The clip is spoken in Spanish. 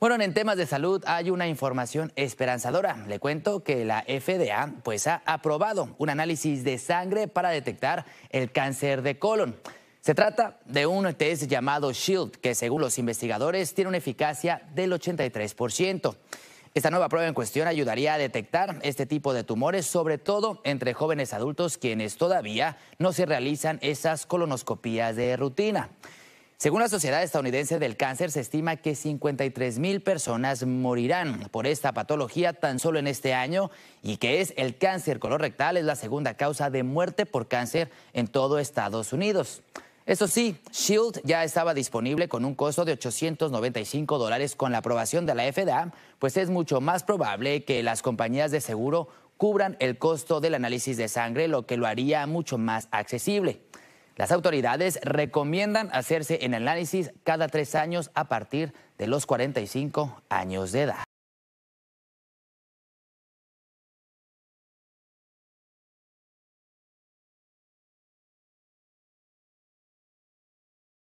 Bueno, en temas de salud hay una información esperanzadora. Le cuento que la FDA pues, ha aprobado un análisis de sangre para detectar el cáncer de colon. Se trata de un test llamado SHIELD, que según los investigadores tiene una eficacia del 83%. Esta nueva prueba en cuestión ayudaría a detectar este tipo de tumores, sobre todo entre jóvenes adultos quienes todavía no se realizan esas colonoscopías de rutina. Según la Sociedad Estadounidense del Cáncer, se estima que 53 mil personas morirán por esta patología tan solo en este año y que es el cáncer colorrectal es la segunda causa de muerte por cáncer en todo Estados Unidos. Eso sí, Shield ya estaba disponible con un costo de 895 dólares con la aprobación de la FDA, pues es mucho más probable que las compañías de seguro cubran el costo del análisis de sangre, lo que lo haría mucho más accesible. Las autoridades recomiendan hacerse el análisis cada tres años a partir de los 45 años de edad.